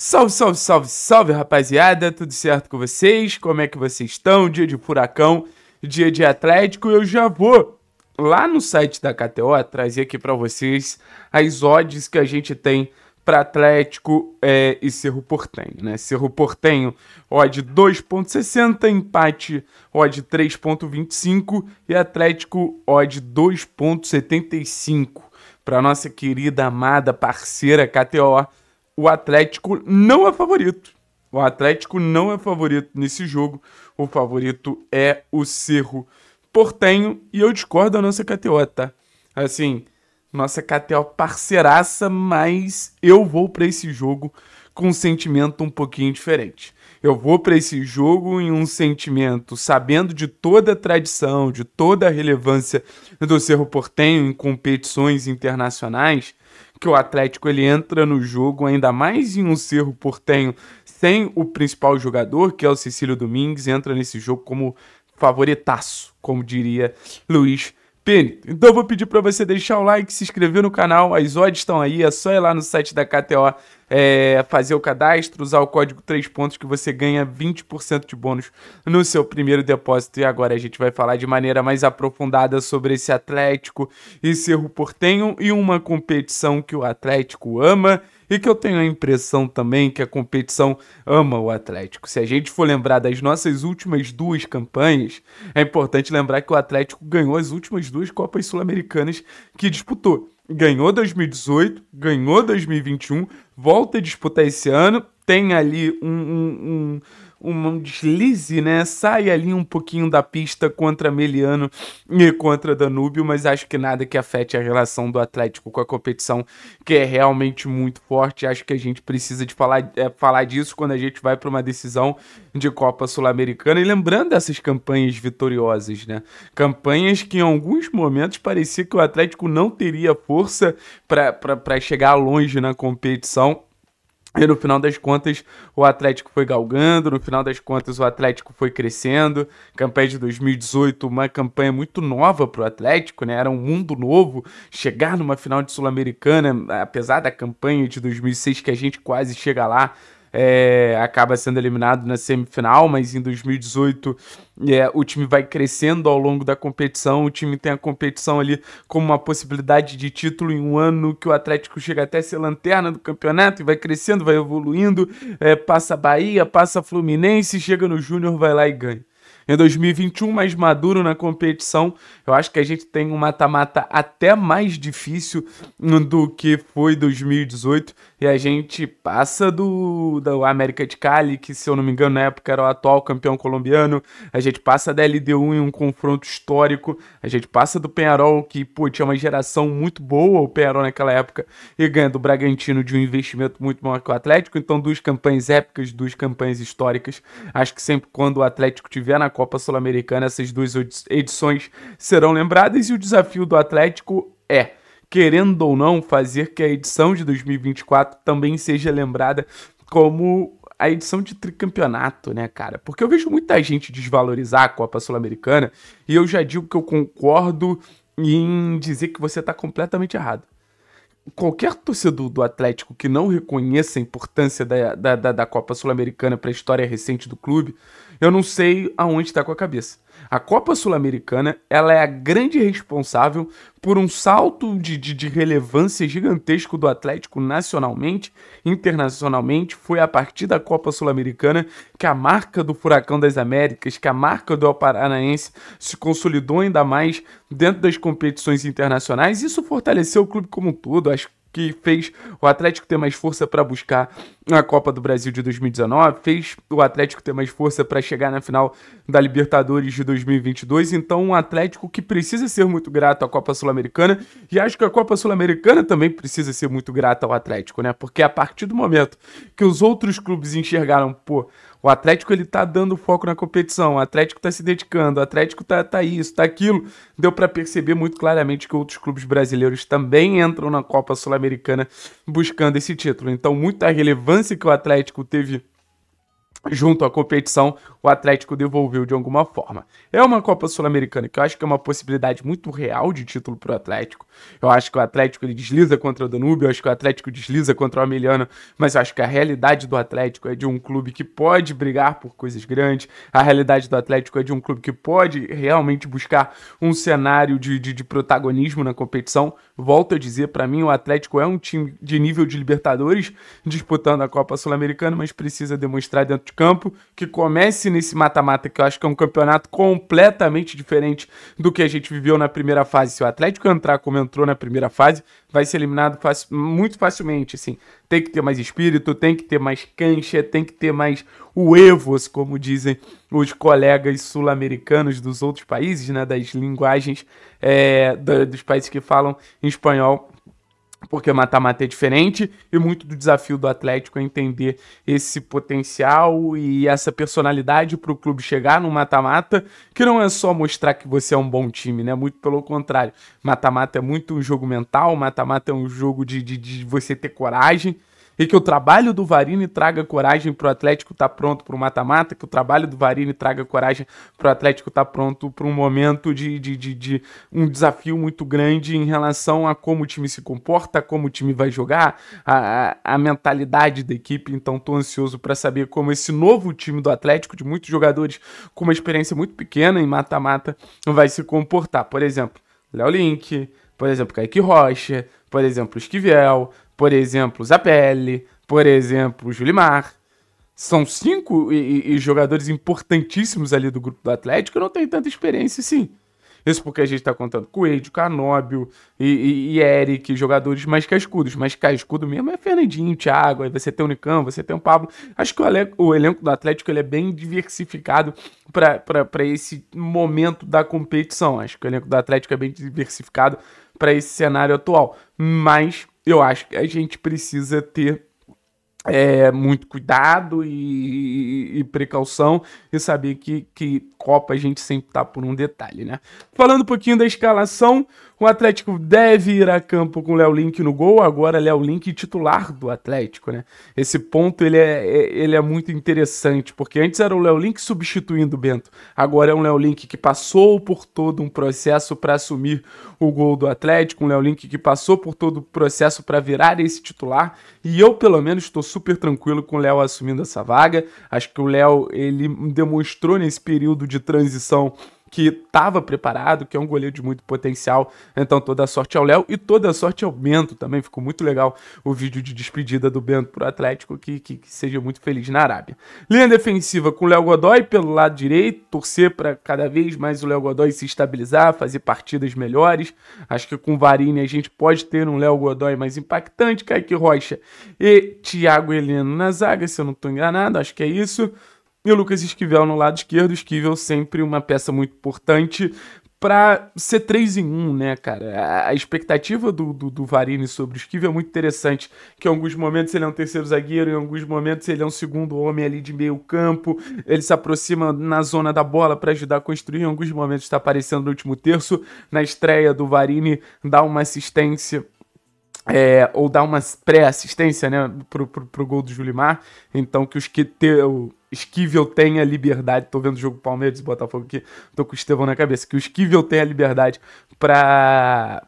Salve, salve, salve, salve, rapaziada! Tudo certo com vocês? Como é que vocês estão? Dia de furacão, dia de Atlético. Eu já vou lá no site da KTO trazer aqui para vocês as odds que a gente tem para Atlético é, e Cerro Portenho, né? Cerro Portenho, odd 2.60, empate odd 3.25 e Atlético odd 2.75 para nossa querida amada parceira KTO o Atlético não é favorito. O Atlético não é favorito nesse jogo. O favorito é o Cerro Portenho. E eu discordo da nossa KTO, tá? Assim, nossa KTO parceiraça, mas eu vou para esse jogo com um sentimento um pouquinho diferente. Eu vou para esse jogo em um sentimento, sabendo de toda a tradição, de toda a relevância do Cerro Portenho em competições internacionais, que o Atlético ele entra no jogo ainda mais em um cerro portenho sem o principal jogador, que é o Cecílio Domingues, entra nesse jogo como favoritaço, como diria Luiz Pini, então eu vou pedir para você deixar o like, se inscrever no canal, as odds estão aí, é só ir lá no site da KTO é, fazer o cadastro, usar o código 3 pontos que você ganha 20% de bônus no seu primeiro depósito. E agora a gente vai falar de maneira mais aprofundada sobre esse Atlético e Cerro Portenho e uma competição que o Atlético ama e que eu tenho a impressão também que a competição ama o Atlético. Se a gente for lembrar das nossas últimas duas campanhas, é importante lembrar que o Atlético ganhou as últimas duas Copas Sul-Americanas que disputou. Ganhou 2018, ganhou 2021, volta a disputar esse ano, tem ali um, um, um um deslize, né? Sai ali um pouquinho da pista contra Meliano e contra Danúbio, mas acho que nada que afete a relação do Atlético com a competição, que é realmente muito forte. Acho que a gente precisa de falar, é, falar disso quando a gente vai para uma decisão de Copa Sul-Americana. E lembrando dessas campanhas vitoriosas, né? Campanhas que em alguns momentos parecia que o Atlético não teria força para chegar longe na competição e no final das contas, o Atlético foi galgando, no final das contas, o Atlético foi crescendo. Campanha de 2018, uma campanha muito nova para o Atlético, né? Era um mundo novo. Chegar numa final de Sul-Americana, apesar da campanha de 2006 que a gente quase chega lá, é, acaba sendo eliminado na semifinal, mas em 2018 é, o time vai crescendo ao longo da competição, o time tem a competição ali como uma possibilidade de título em um ano que o Atlético chega até ser lanterna do campeonato e vai crescendo, vai evoluindo, é, passa Bahia, passa Fluminense, chega no Júnior, vai lá e ganha. Em 2021, mais maduro na competição, eu acho que a gente tem um mata-mata até mais difícil do que foi 2018. E a gente passa do do América de Cali, que se eu não me engano na época era o atual campeão colombiano. A gente passa da LDU em um confronto histórico. A gente passa do Penharol, que pô, tinha uma geração muito boa, o Penharol naquela época, e ganha do Bragantino de um investimento muito maior que o Atlético. Então, duas campanhas épicas, duas campanhas históricas. Acho que sempre quando o Atlético tiver na Copa Sul-Americana, essas duas edições serão lembradas e o desafio do Atlético é, querendo ou não, fazer que a edição de 2024 também seja lembrada como a edição de tricampeonato, né, cara? Porque eu vejo muita gente desvalorizar a Copa Sul-Americana e eu já digo que eu concordo em dizer que você está completamente errado qualquer torcedor do Atlético que não reconheça a importância da, da, da, da Copa Sul-Americana para a história recente do clube, eu não sei aonde está com a cabeça. A Copa Sul-Americana ela é a grande responsável por um salto de, de, de, relevância gigantesco do Atlético nacionalmente, internacionalmente. Foi a partir da Copa Sul-Americana que a marca do Furacão das Américas, que a marca do Paranaense se consolidou ainda mais dentro das competições internacionais. Isso fortaleceu o clube como um todo. Acho que fez o Atlético ter mais força para buscar na Copa do Brasil de 2019, fez o Atlético ter mais força para chegar na final da Libertadores de 2022. Então, um Atlético que precisa ser muito grato à Copa Sul-Americana, e acho que a Copa Sul-Americana também precisa ser muito grata ao Atlético, né? Porque a partir do momento que os outros clubes enxergaram, pô, o Atlético ele tá dando foco na competição, o Atlético tá se dedicando, o Atlético tá, tá isso, tá aquilo. Deu para perceber muito claramente que outros clubes brasileiros também entram na Copa Sul-Americana buscando esse título. Então, muita relevância lance que o Atlético teve junto à competição, o Atlético devolveu de alguma forma. É uma Copa Sul-Americana que eu acho que é uma possibilidade muito real de título para o Atlético. Eu acho que o Atlético ele desliza contra o Danúbio, eu acho que o Atlético desliza contra o Ameliano, mas eu acho que a realidade do Atlético é de um clube que pode brigar por coisas grandes, a realidade do Atlético é de um clube que pode realmente buscar um cenário de, de, de protagonismo na competição. Volto a dizer, para mim, o Atlético é um time de nível de Libertadores disputando a Copa Sul-Americana, mas precisa demonstrar dentro dentro de campo, que comece nesse mata-mata, que eu acho que é um campeonato completamente diferente do que a gente viveu na primeira fase. Se o Atlético entrar como entrou na primeira fase, vai ser eliminado faci muito facilmente, assim. Tem que ter mais espírito, tem que ter mais cancha, tem que ter mais o uevos, como dizem os colegas sul-americanos dos outros países, né, das linguagens é, dos países que falam espanhol porque mata-mata é diferente e muito do desafio do Atlético é entender esse potencial e essa personalidade para o clube chegar no mata-mata, que não é só mostrar que você é um bom time, né? Muito pelo contrário. Mata-mata é muito um jogo mental, mata-mata é um jogo de, de, de você ter coragem e que o trabalho do Varini traga coragem para o Atlético estar tá pronto para o mata-mata, que o trabalho do Varini traga coragem para o Atlético estar tá pronto para um momento de, de, de, de, um desafio muito grande em relação a como o time se comporta, como o time vai jogar, a, a, a mentalidade da equipe. Então, estou ansioso para saber como esse novo time do Atlético, de muitos jogadores com uma experiência muito pequena em mata-mata, vai se comportar. Por exemplo, Léo Link, por exemplo, Kaique Rocha, por exemplo, Esquivel, por exemplo, Zapelli, por exemplo, Julimar. São cinco e, e jogadores importantíssimos ali do grupo do Atlético, não tem tanta experiência sim. Isso porque a gente está contando Coelho, Canóbio e, e, e, Eric, jogadores mais cascudos. Mas cascudo mesmo é Fernandinho, Thiago, aí você tem o Nicão, você tem o Pablo. Acho que o, elenco, o elenco do Atlético ele é bem diversificado para esse momento da competição. Acho que o elenco do Atlético é bem diversificado para esse cenário atual. Mas eu acho que a gente precisa ter é, muito cuidado e, e, precaução e saber que, que Copa a gente sempre tá por um detalhe, né? Falando um pouquinho da escalação, o Atlético deve ir a campo com Léo Link no gol, agora Léo Link titular do Atlético, né? Esse ponto ele é, é, ele é muito interessante, porque antes era o Léo Link substituindo o Bento, agora é um Léo Link que passou por todo um processo para assumir o gol do Atlético, um Léo Link que passou por todo o processo para virar esse titular, e eu pelo menos estou super tranquilo com o Léo assumindo essa vaga. Acho que o Léo ele demonstrou nesse período de transição que estava preparado, que é um goleiro de muito potencial. Então, toda a sorte ao Léo e toda a sorte ao Bento também. Ficou muito legal o vídeo de despedida do Bento para o Atlético, que, que, que, seja muito feliz na Arábia. Linha defensiva com o Léo Godoy pelo lado direito, torcer para cada vez mais o Léo Godoy se estabilizar, fazer partidas melhores. Acho que com o Varini a gente pode ter um Léo Godoy mais impactante, Kaique Rocha e Thiago Heleno na zaga, se eu não estou enganado, acho que é isso. E o Lucas Esquivel no lado esquerdo. Esquivel sempre uma peça muito importante para ser 3 em 1, né, cara? A expectativa do, do, do Varini sobre o Esquivel é muito interessante, que em alguns momentos ele é um terceiro zagueiro, em alguns momentos ele é um segundo homem ali de meio campo, ele se aproxima na zona da bola para ajudar a construir, em alguns momentos está aparecendo no último terço, na estreia do Varini dá uma assistência é, ou dar uma pré-assistência né, pro, pro, pro, gol do Julimar. Então que os que o, Esquivel tenha liberdade. Tô vendo o jogo Palmeiras e Botafogo aqui, tô com o Estevão na cabeça. Que o Esquivel tenha liberdade para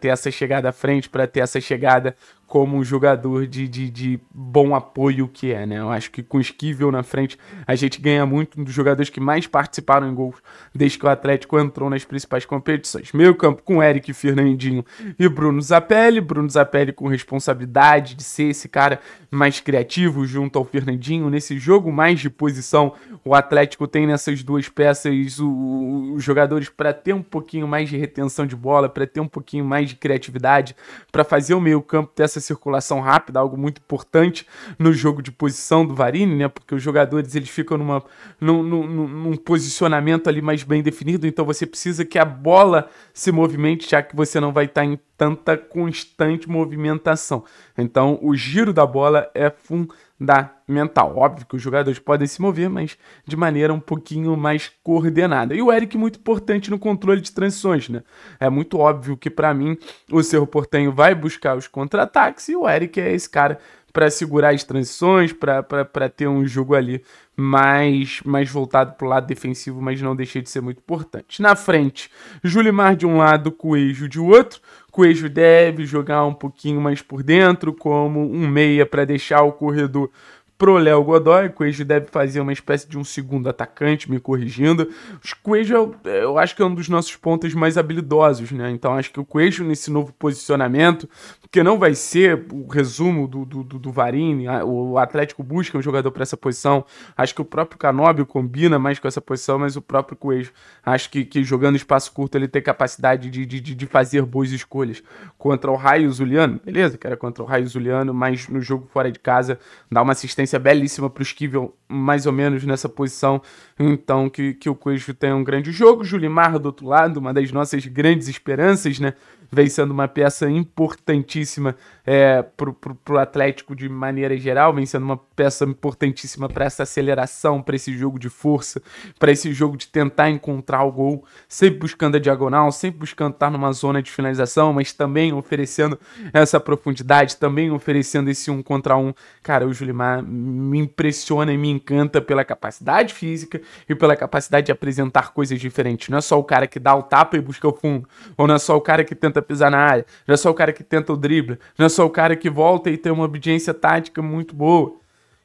ter essa chegada à frente, para ter essa chegada como um jogador de, de, de, bom apoio que é, né? Eu acho que com o Esquivel na frente a gente ganha muito, um dos jogadores que mais participaram em gols desde que o Atlético entrou nas principais competições. Meio campo com Eric Fernandinho e Bruno Zapelli. Bruno Zapelli com responsabilidade de ser esse cara mais criativo junto ao Fernandinho. Nesse jogo mais de posição, o Atlético tem nessas duas peças os jogadores para ter um pouquinho mais de retenção de bola, para ter um pouquinho mais de criatividade, para fazer o meio campo ter essa circulação rápida, algo muito importante no jogo de posição do Varini, né? Porque os jogadores eles ficam numa, num, num, num posicionamento ali mais bem definido, então você precisa que a bola se movimente, já que você não vai estar tá em tanta constante movimentação. Então, o giro da bola é fundamental. Óbvio que os jogadores podem se mover, mas de maneira um pouquinho mais coordenada. E o Eric muito importante no controle de transições, né? É muito óbvio que para mim o Cerro Portenho vai buscar os contra-ataques e o Eric é esse cara para segurar as transições, para ter um jogo ali mais, mais voltado para o lado defensivo, mas não deixei de ser muito importante. Na frente, Julimar de um lado, Coelho de outro. Coelho deve jogar um pouquinho mais por dentro, como um meia para deixar o corredor Pro Léo Godoy, Coelho deve fazer uma espécie de um segundo atacante, me corrigindo. O Coelho, eu, eu acho que é um dos nossos pontos mais habilidosos, né? Então acho que o Coelho nesse novo posicionamento, porque não vai ser o resumo do, do, do, do Varini, o Atlético busca um jogador para essa posição. Acho que o próprio Canóbio combina mais com essa posição, mas o próprio Coelho, acho que, que jogando espaço curto ele tem capacidade de, de, de fazer boas escolhas. Contra o Raio Zuliano, beleza, que era contra o Raio Zuliano, mas no jogo fora de casa dá uma assistência assistência belíssima para o Esquivel, mais ou menos nessa posição. Então, que, que o Coelho tenha um grande jogo. Julimar do outro lado, uma das nossas grandes esperanças, né? vem sendo uma peça importantíssima é, para o Atlético de maneira geral, vem sendo uma peça importantíssima para essa aceleração, para esse jogo de força, para esse jogo de tentar encontrar o gol, sempre buscando a diagonal, sempre buscando estar numa zona de finalização, mas também oferecendo essa profundidade, também oferecendo esse um contra um. Cara, o Julimar me impressiona e me encanta pela capacidade física e pela capacidade de apresentar coisas diferentes. Não é só o cara que dá o tapa e busca o fundo, ou não é só o cara que tenta pisar na área, já sou o cara que tenta o drible, já sou o cara que volta e tem uma obediência tática muito boa.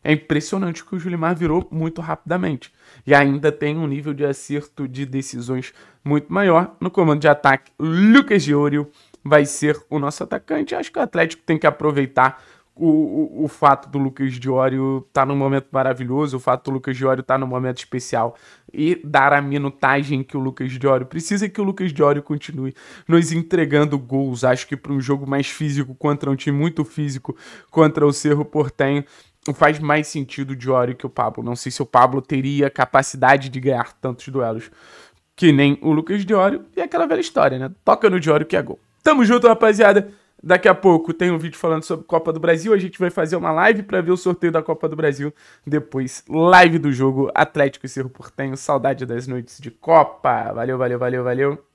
É impressionante que o Julimar virou muito rapidamente. E ainda tem um nível de acerto de decisões muito maior. No comando de ataque, Lucas Giorgio vai ser o nosso atacante. Acho que o Atlético tem que aproveitar o, o, fato do Lucas Diório estar tá num momento maravilhoso, o fato do Lucas Diório estar tá num momento especial e dar a minutagem que o Lucas Diório precisa que o Lucas Diório continue nos entregando gols. Acho que para um jogo mais físico contra um time muito físico contra o Cerro Portenho faz mais sentido o Diório que o Pablo. Não sei se o Pablo teria capacidade de ganhar tantos duelos que nem o Lucas Diório e é aquela velha história, né? Toca no Diório que é gol. Tamo junto, rapaziada. Daqui a pouco tem um vídeo falando sobre Copa do Brasil. A gente vai fazer uma live para ver o sorteio da Copa do Brasil. Depois, live do jogo Atlético e Cerro Portenho. Saudade das noites de Copa. Valeu, valeu, valeu, valeu.